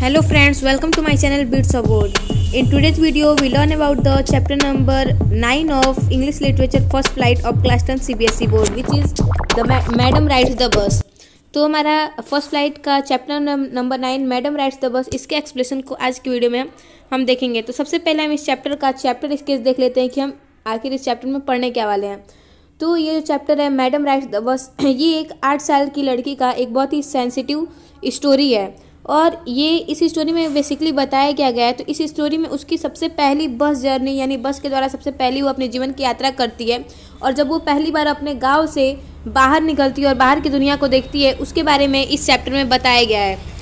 hello friends welcome to my channel beats aboard in today's video we learn about the chapter number nine of English literature first flight of class ten C B board which is the madam rides the bus तो हमारा first flight का chapter number nine madam rides the bus इसके expression को आज की video में हम देखेंगे तो सबसे पहले हम इस चैप्टर का चैप्टर इसके देख लेते हैं कि हम आखिर इस चैप्टर में पढ़ने क्या वाले हैं तो ये जो चैप्टर है मैडम राइड्स द बस ये एक आठ साल की लड़की का एक बहुत ही सेंसिटिव स्टोरी है और ये इस स्टोरी में बेसिकली बताया क्या गया है तो इस स्टोरी में उसकी सबसे पहली बस जर्नी यानी बस के द्वारा सबसे पहली वो अपने जीवन की यात्रा करती है और जब वो पहली बार अपने गाँव से बाहर निकलती है और बाहर की दुनिया को देखती है उसके बारे में इस चैप्टर में बताया गया है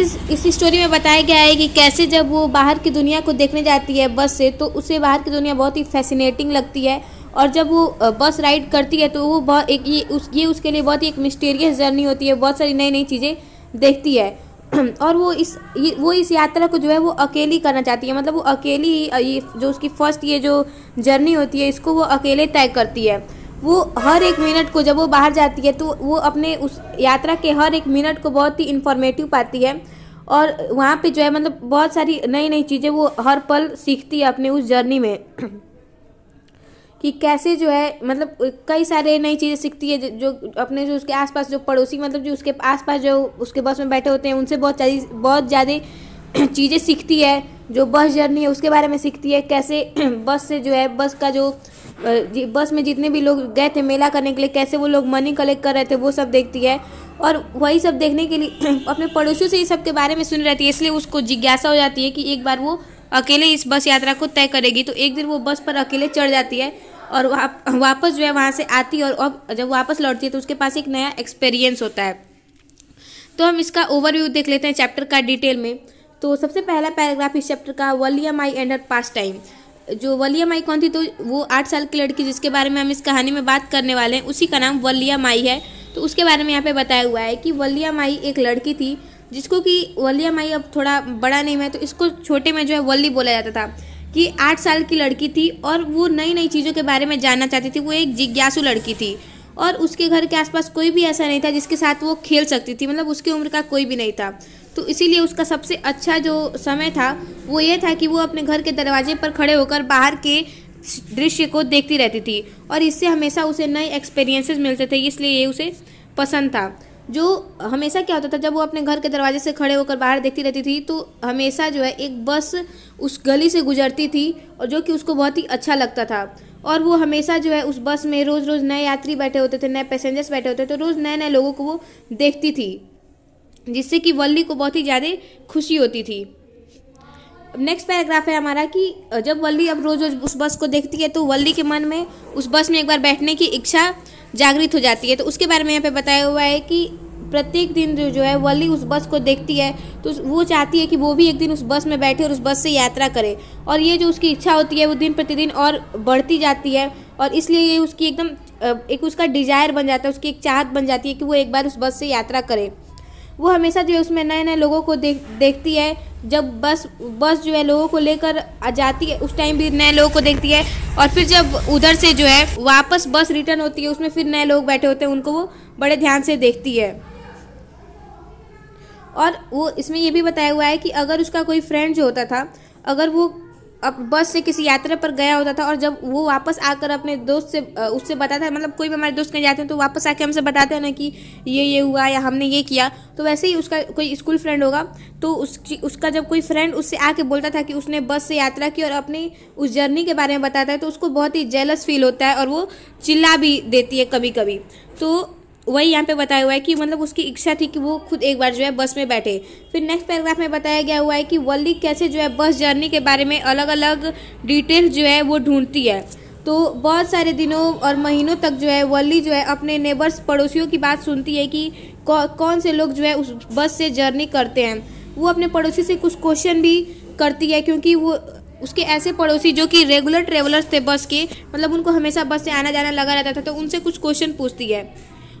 इस इस स्टोरी में बताया गया है कि कैसे जब वो बाहर की दुनिया को देखने जाती है बस से तो उसे बाहर की दुनिया बहुत ही फैसिनेटिंग लगती है और जब वो बस राइड करती है तो वो बहुत एक ये उस ये उसके लिए बहुत ही एक मिस्टीरियस जर्नी होती है बहुत सारी नई नई चीज़ें देखती है और वो इस ये वो इस यात्रा को जो है वो अकेली करना चाहती है मतलब वो अकेली ये जो उसकी फर्स्ट ये जो जर्नी होती है इसको वो अकेले तय करती है वो हर एक मिनट को जब वो बाहर जाती है तो वो अपने उस यात्रा के हर एक मिनट को बहुत ही इन्फॉर्मेटिव पाती है और वहाँ पे जो है मतलब बहुत सारी नई नई चीज़ें वो हर पल सीखती है अपने उस जर्नी में कि कैसे जो है मतलब कई सारे नई चीज़ें सीखती है जो अपने जो उसके आसपास जो पड़ोसी मतलब जो उसके आसपास जो उसके बस में बैठे होते हैं उनसे बहुत सारी बहुत ज़्यादा चीज़ें सीखती है जो बस जर्नी है उसके बारे में सीखती है कैसे बस से जो है बस का जो बस में जितने भी लोग गए थे मेला करने के लिए कैसे वो लोग मनी कलेक्ट कर रहे थे वो सब देखती है और वही सब देखने के लिए अपने पड़ोसियों से ही सब के बारे में सुन रहती है इसलिए उसको जिज्ञासा हो जाती है कि एक बार वो अकेले इस बस यात्रा को तय करेगी तो एक दिन वो बस पर अकेले चढ़ जाती है और वहाँ वापस जो है वहाँ से आती है और अब जब वापस लौटती है तो उसके पास एक नया एक्सपीरियंस होता है तो हम इसका ओवरव्यू देख लेते हैं चैप्टर का डिटेल में तो सबसे पहला पैराग्राफ इस चैप्टर का वलियम आई एंडर पास टाइम जो वलिया माई कौन थी तो वो आठ साल की लड़की जिसके बारे में हम इस कहानी में बात करने वाले हैं उसी का नाम वलिया माई है तो उसके बारे में यहाँ पे बताया हुआ है कि वलिया माई एक लड़की थी जिसको कि वलिया माई अब थोड़ा बड़ा नहीं है तो इसको छोटे में जो है वल्ली बोला जाता था कि आठ साल की लड़की थी और वो नई नई चीज़ों के बारे में जानना चाहती थी वो एक जिज्ञासु लड़की थी और उसके घर के आसपास कोई भी ऐसा नहीं था जिसके साथ वो खेल सकती थी मतलब उसकी उम्र का कोई भी नहीं था तो इसीलिए उसका सबसे अच्छा जो समय था वो ये था कि वो अपने घर के दरवाजे पर खड़े होकर बाहर के दृश्य को देखती रहती थी और इससे हमेशा उसे नए एक्सपीरियंसेस मिलते थे इसलिए ये उसे पसंद था जो हमेशा क्या होता था जब वो अपने घर के दरवाजे से खड़े होकर बाहर देखती रहती थी तो हमेशा जो है एक बस उस गली से गुजरती थी और जो कि उसको बहुत ही अच्छा लगता था और वो हमेशा जो है उस बस में रोज़ रोज़ नए यात्री बैठे होते थे नए पैसेंजर्स बैठे होते थे तो रोज़ नए नए लोगों को वो देखती थी जिससे कि वल्ली को बहुत ही ज़्यादा खुशी होती थी नेक्स्ट पैराग्राफ है हमारा कि जब वल्ली अब रोज़ रोज़ उस बस को देखती है तो वल्ली के मन में उस बस में एक बार बैठने की इच्छा जागृत हो जाती है तो उसके बारे में यहाँ पे बताया हुआ है कि प्रत्येक दिन जो जो है वली उस बस को देखती है तो वो चाहती है कि वो भी एक दिन उस बस में बैठे और उस बस से यात्रा करे और ये जो उसकी इच्छा होती है वो दिन प्रतिदिन और बढ़ती जाती है और इसलिए ये उसकी एकदम एक उसका डिजायर बन जाता है उसकी एक चाहत बन जाती है कि वो एक बार उस बस से यात्रा करे वो हमेशा जो है उसमें नए नए लोगों को देख देखती है जब बस बस जो है लोगों को लेकर जाती है उस टाइम भी नए लोगों को देखती है और फिर जब उधर से जो है वापस बस रिटर्न होती है उसमें फिर नए लोग बैठे होते हैं उनको वो बड़े ध्यान से देखती है और वो इसमें ये भी बताया हुआ है कि अगर उसका कोई फ्रेंड जो होता था अगर वो अब बस से किसी यात्रा पर गया होता था और जब वो वापस आकर अपने दोस्त से उससे बताता मतलब कोई भी हमारे दोस्त कहीं जाते हैं तो वापस आके हमसे बताते हैं ना कि ये ये हुआ या हमने ये किया तो वैसे ही उसका कोई स्कूल फ्रेंड होगा तो उसकी उसका जब कोई फ्रेंड उससे आके बोलता था कि उसने बस से यात्रा की और अपनी उस जर्नी के बारे में बताता है तो उसको बहुत ही जेलस फील होता है और वो चिल्ला भी देती है कभी कभी तो वही यहाँ पे बताया हुआ है कि मतलब उसकी इच्छा थी कि वो खुद एक बार जो है बस में बैठे फिर नेक्स्ट पैराग्राफ में बताया गया हुआ है कि वल्ली कैसे जो है बस जर्नी के बारे में अलग अलग डिटेल जो है वो ढूंढती है तो बहुत सारे दिनों और महीनों तक जो है वल्ली जो है अपने नेबर्स पड़ोसियों की बात सुनती है कि कौ, कौन से लोग जो है उस बस से जर्नी करते हैं वो अपने पड़ोसी से कुछ क्वेश्चन भी करती है क्योंकि वो उसके ऐसे पड़ोसी जो कि रेगुलर ट्रेवलर्स थे बस के मतलब उनको हमेशा बस से आना जाना लगा रहता था तो उनसे कुछ क्वेश्चन पूछती है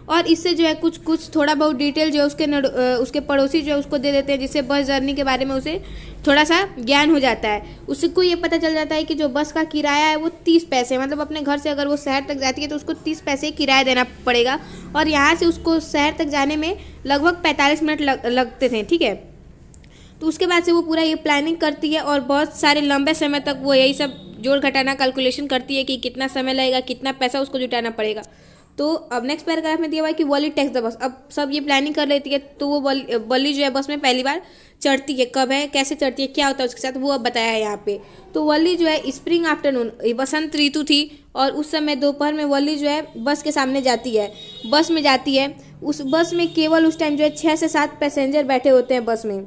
और इससे जो है कुछ कुछ थोड़ा बहुत डिटेल जो है उसके नड़, उसके पड़ोसी जो है उसको दे देते हैं जिससे बस जर्नी के बारे में उसे थोड़ा सा ज्ञान हो जाता है उसको ये पता चल जाता है कि जो बस का किराया है वो तीस पैसे मतलब अपने घर से अगर वो शहर तक जाती है तो उसको तीस पैसे किराया देना पड़ेगा और यहाँ से उसको शहर तक जाने में लगभग पैंतालीस मिनट लग, लगते थे ठीक है तो उसके बाद से वो पूरा ये प्लानिंग करती है और बहुत सारे लंबे समय तक वो यही सब जोड़ घटाना कैलकुलेशन करती है कि कितना समय लगेगा कितना पैसा उसको जुटाना पड़ेगा तो अब नेक्स्ट पैराग्राफ में दिया हुआ है कि वली टैक्स द बस अब सब ये प्लानिंग कर लेती है तो वो वली जो है बस में पहली बार चढ़ती है कब है कैसे चढ़ती है क्या होता है उसके साथ वो अब बताया है यहाँ पे तो वली जो है स्प्रिंग आफ्टरनून बसंत ऋतु थी और उस समय दोपहर में वली जो है बस के सामने जाती है बस में जाती है उस बस में केवल उस टाइम जो है छः से सात पैसेंजर बैठे होते हैं बस में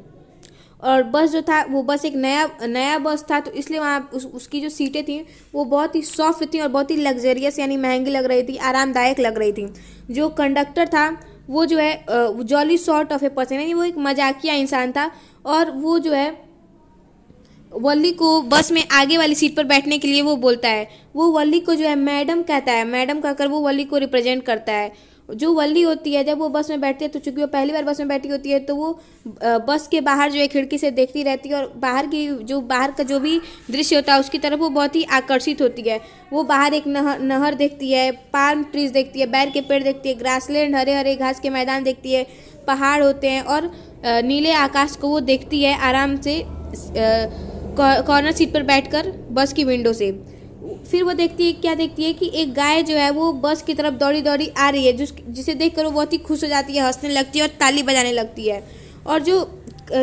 और बस जो था वो बस एक नया नया बस था तो इसलिए वहाँ उस, उसकी जो सीटें थी वो बहुत ही सॉफ्ट थी और बहुत ही लग्जरियस यानी महंगी लग रही थी आरामदायक लग रही थी जो कंडक्टर था वो जो है jolly sort of a person यानी वो एक मजाकिया इंसान था और वो जो है वल्ली को बस में आगे वाली सीट पर बैठने के लिए वो बोलता है वो वल्ली को जो है मैडम कहता है मैडम कहकर वो वल्ली को रिप्रेजेंट करता है जो वल्ली होती है जब वो बस में बैठती है तो चूंकि वो पहली बार बस में बैठी होती है तो वो बस के बाहर जो है खिड़की से देखती रहती है और बाहर की जो बाहर का जो भी दृश्य होता है उसकी तरफ वो बहुत ही आकर्षित होती है वो बाहर एक नहर नहर देखती है पाम ट्रीज देखती है बैर के पेड़ देखती है ग्रासलैंड हरे हरे घास के मैदान देखती है पहाड़ होते हैं और नीले आकाश को वो देखती है आराम से कॉर्नर सीट पर बैठकर बस की विंडो से फिर वो देखती है क्या देखती है कि एक गाय जो है वो बस की तरफ दौड़ी दौड़ी आ रही है जिस जिसे देख कर वो बहुत ही खुश हो जाती है हंसने लगती है और ताली बजाने लगती है और जो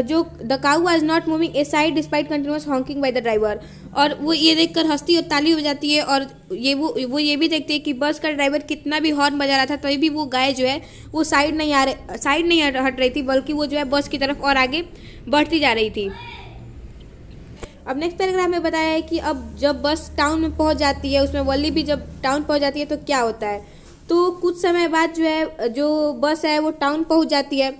जो the cow was not moving aside despite continuous honking by the driver और वो ये देखकर हंसती और ताली हो जाती है और ये वो वो ये भी देखती है कि बस का ड्राइवर कितना भी हॉर्न बजा रहा था तभी तो भी वो गाय जो है वो साइड नहीं आ रही साइड नहीं हट रही थी बल्कि वो जो है बस की तरफ और आगे बढ़ती जा रही थी अब नेक्स्ट पैराग्राफ में बताया है कि अब जब बस टाउन में पहुंच जाती है उसमें वल्ली भी जब टाउन पहुंच जाती है तो क्या होता है तो कुछ समय बाद जो है जो बस है वो टाउन पहुंच जाती है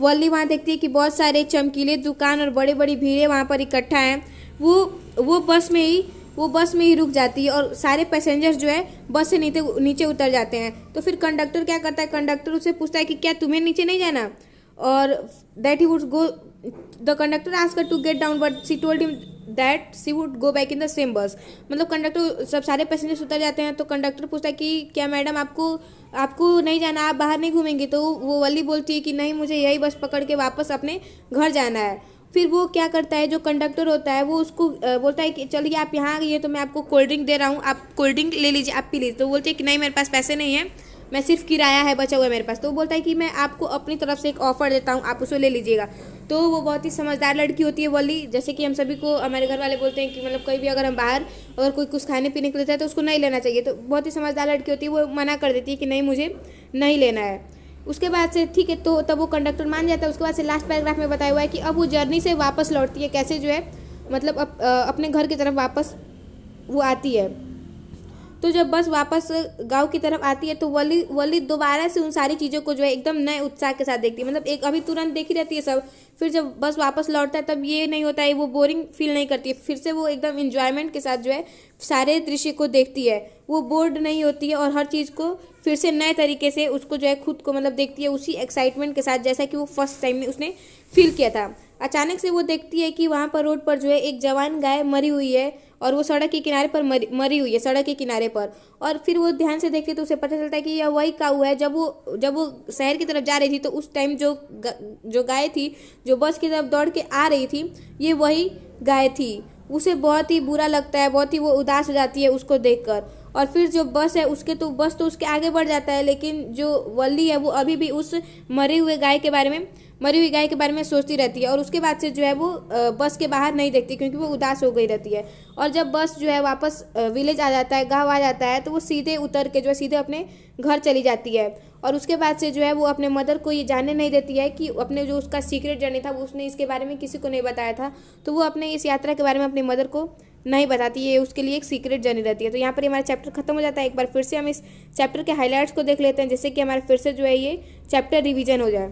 वल्ली वहाँ देखती है कि बहुत सारे चमकीले दुकान और बड़ी बड़ी भीड़ें वहाँ पर इकट्ठा हैं वो वो बस में ही वो बस में ही रुक जाती है और सारे पैसेंजर्स जो है बस से नीचे नीचे उतर जाते हैं तो फिर कंडक्टर क्या करता है कंडक्टर उसे पूछता है कि क्या तुम्हें नीचे नहीं जाना और that he would go the conductor asked to get down but she told him that she would go back in the same bus मतलब कंडक्टर सब सारे पैसेंजर्स उतर जाते हैं तो कंडक्टर पूछता है कि क्या मैडम आपको आपको नहीं जाना आप बाहर नहीं घूमेंगे तो वो वाली बोलती है कि नहीं मुझे यही बस पकड़ के वापस अपने घर जाना है फिर वो क्या करता है जो कंडक्टर होता है वो उसको बोलता है कि चलिए आप यहाँ आ गई तो मैं आपको कोल्ड ड्रिंक दे रहा हूँ आप कोल्ड ड्रिंक ले लीजिए आप पी लीजिए तो बोलते हैं कि नहीं मेरे पास पैसे नहीं है मैं सिर्फ किराया है बचा हुआ है मेरे पास तो वो बोलता है कि मैं आपको अपनी तरफ से एक ऑफ़र देता हूँ आप उसको ले लीजिएगा तो वो बहुत ही समझदार लड़की होती है बोली जैसे कि हम सभी को हमारे घर वाले बोलते हैं कि मतलब कहीं भी अगर हम बाहर और कोई कुछ खाने पीने के लिए है तो उसको नहीं लेना चाहिए तो बहुत ही समझदार लड़की होती है वो मना कर देती है कि नहीं मुझे नहीं लेना है उसके बाद से ठीक है तो तब वो कंडक्टर मान जाता है उसके बाद से लास्ट पैराग्राफ में बताया हुआ है कि अब वो जर्नी से वापस लौटती है कैसे जो है मतलब अप, अपने घर की तरफ वापस वो आती है तो जब बस वापस गाँव की तरफ आती है तो वली वली दोबारा से उन सारी चीज़ों को जो है एकदम नए उत्साह के साथ देखती है मतलब एक अभी तुरंत देखी रहती है सब फिर जब बस वापस लौटता है तब ये नहीं होता है वो बोरिंग फील नहीं करती है फिर से वो एकदम इन्जॉयमेंट के साथ जो है सारे दृश्य को देखती है वो बोर्ड नहीं होती है और हर चीज़ को फिर से नए तरीके से उसको जो है खुद को मतलब देखती है उसी एक्साइटमेंट के साथ जैसा कि वो फर्स्ट टाइम में उसने फील किया था अचानक से वो देखती है कि वहाँ पर रोड पर जो है एक जवान गाय मरी हुई है और वो सड़क के किनारे पर मरी, मरी हुई है सड़क के किनारे पर और फिर वो ध्यान से देखते तो उसे पता चलता है कि यह वही काऊ है जब वो जब वो शहर की तरफ जा रही थी तो उस टाइम जो ग, जो गाय थी जो बस की तरफ दौड़ के आ रही थी ये वही गाय थी उसे बहुत ही बुरा लगता है बहुत ही वो उदास हो जाती है उसको कर और फिर जो बस है उसके तो बस तो उसके आगे बढ़ जाता है लेकिन जो वल्ली है वो अभी भी उस मरे हुए गाय के बारे में मरी हुई गाय के बारे में सोचती रहती है और उसके बाद से जो है वो बस के बाहर नहीं देखती क्योंकि वो उदास हो गई रहती है और जब बस जो है वापस विलेज आ जाता है गाँव आ जाता है तो वो सीधे उतर के जो है सीधे अपने घर चली जाती है और उसके बाद से जो है वो अपने मदर को ये जानने नहीं देती है कि अपने जो उसका सीक्रेट जर्नी था वो उसने इसके बारे में किसी को नहीं बताया था तो वो अपने इस यात्रा के बारे में अपनी मदर को नहीं बताती ये उसके लिए एक सीक्रेट जर्नी रहती है तो यहाँ पर हमारा चैप्टर खत्म हो जाता है एक बार फिर से हम इस चैप्टर के हाईलाइट्स को देख लेते हैं जैसे कि हमारा फिर से जो है ये चैप्टर रिविजन हो जाए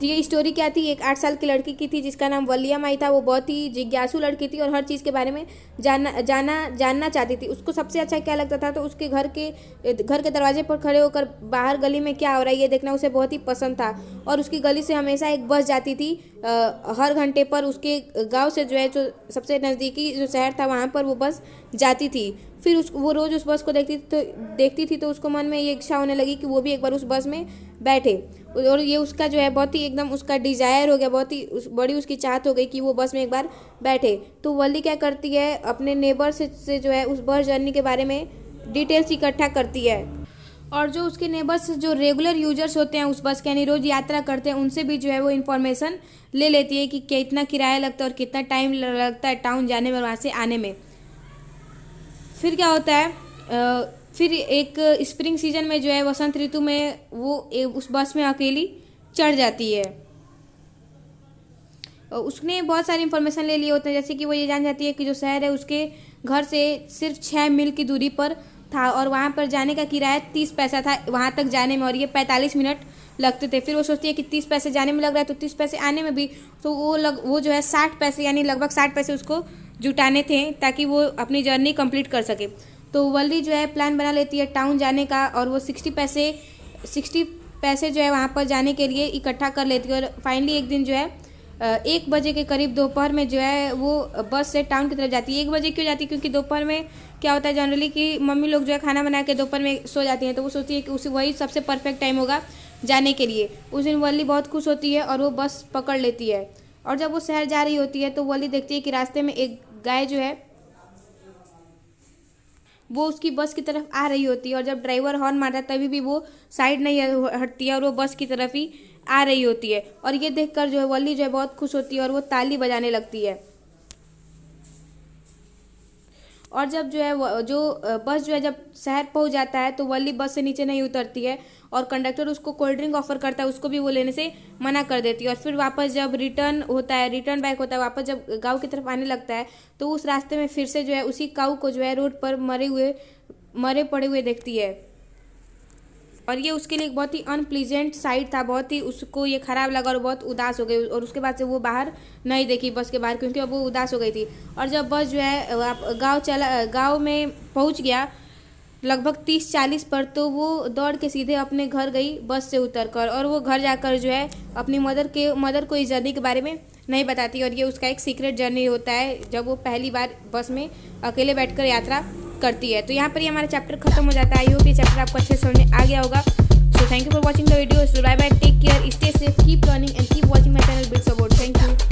तो ये स्टोरी क्या थी एक आठ साल की लड़की की थी जिसका नाम वलिया माई था वो बहुत ही जिज्ञासु लड़की थी और हर चीज़ के बारे में जानना जाना जानना चाहती थी उसको सबसे अच्छा क्या लगता था तो उसके घर के घर के दरवाजे पर खड़े होकर बाहर गली में क्या हो रहा है ये देखना उसे बहुत ही पसंद था और उसकी गली से हमेशा एक बस जाती थी आ, हर घंटे पर उसके गाँव से जो है जो सबसे नज़दीकी जो शहर था वहाँ पर वो बस जाती थी फिर उस वो रोज़ उस बस को देखती थी तो देखती थी तो उसको मन में ये इच्छा होने लगी कि वो भी एक बार उस बस में बैठे और ये उसका जो है बहुत ही एकदम उसका डिज़ायर हो गया बहुत ही उस बड़ी उसकी चाहत हो गई कि वो बस में एक बार बैठे तो वल्ली क्या करती है अपने नेबर से, से जो है उस बस जर्नी के बारे में डिटेल्स इकट्ठा करती है और जो उसके नेबर्स जो रेगुलर यूजर्स होते हैं उस बस के यानी रोज़ यात्रा करते हैं उनसे भी जो है वो इन्फॉर्मेशन ले लेती है कि कितना किराया लगता है और कितना टाइम लगता है टाउन जाने में वहाँ से आने में फिर क्या होता है फिर एक स्प्रिंग सीजन में जो है वसंत ऋतु में वो उस बस में अकेली चढ़ जाती है उसने बहुत सारी इंफॉर्मेशन ले लिए होते हैं जैसे कि वो ये जान जाती है कि जो शहर है उसके घर से सिर्फ छः मील की दूरी पर था और वहाँ पर जाने का किराया तीस पैसा था वहाँ तक जाने में और ये पैंतालीस मिनट लगते थे फिर वो सोचती है कि तीस पैसे जाने में लग रहा है तो तीस पैसे आने में भी तो वो लग वो जो है साठ पैसे यानी लगभग साठ पैसे उसको जुटाने थे ताकि वो अपनी जर्नी कंप्लीट कर सके तो वल्ली जो है प्लान बना लेती है टाउन जाने का और वो सिक्सटी पैसे सिक्सटी पैसे जो है वहाँ पर जाने के लिए इकट्ठा कर लेती है और फाइनली एक दिन जो है एक बजे के करीब दोपहर में जो है वो बस से टाउन की तरफ जाती है एक बजे क्यों जाती है क्योंकि दोपहर में क्या होता है जनरली कि मम्मी लोग जो है खाना बना के दोपहर में सो जाती हैं तो वो सोचती है कि उसे वही सबसे परफेक्ट टाइम होगा जाने के लिए उस दिन वली बहुत खुश होती है और वो बस पकड़ लेती है और जब वो शहर जा रही होती है तो वली देखती है कि रास्ते में एक गाय जो है वो उसकी बस की तरफ आ रही होती है और जब ड्राइवर हॉर्न मारता है तभी भी वो साइड नहीं हटती है और वो बस की तरफ ही आ रही होती है और ये देखकर जो है वल्ली जो है बहुत खुश होती है और वो ताली बजाने लगती है और जब जो है जो बस जो है जब शहर पहुंच जाता है तो वल्ली बस से नीचे नहीं उतरती है और कंडक्टर उसको कोल्ड ड्रिंक ऑफर करता है उसको भी वो लेने से मना कर देती है और फिर वापस जब रिटर्न होता है रिटर्न बैक होता है वापस जब गाँव की तरफ आने लगता है तो उस रास्ते में फिर से जो है उसी काऊ को जो है रोड पर मरे हुए मरे पड़े हुए देखती है और ये उसके लिए एक बहुत ही अनप्लीजेंट साइड था बहुत ही उसको ये ख़राब लगा और बहुत उदास हो गई और उसके बाद से वो बाहर नहीं देखी बस के बाहर क्योंकि अब वो उदास हो गई थी और जब बस जो है गांव चला गांव में पहुंच गया लगभग तीस चालीस पर तो वो दौड़ के सीधे अपने घर गई बस से उतर कर और वो घर जाकर जो है अपनी मदर के मदर को इस जर्नी के बारे में नहीं बताती और ये उसका एक सीक्रेट जर्नी होता है जब वो पहली बार बस में अकेले बैठकर यात्रा करती है तो यहाँ पर ही हमारा चैप्टर खत्म हो जाता है आई होप ये चैप्टर आपको अच्छे समझ में आ गया होगा so thank you for watching the video bye bye take care stay safe keep learning and keep watching my channel bit support thank you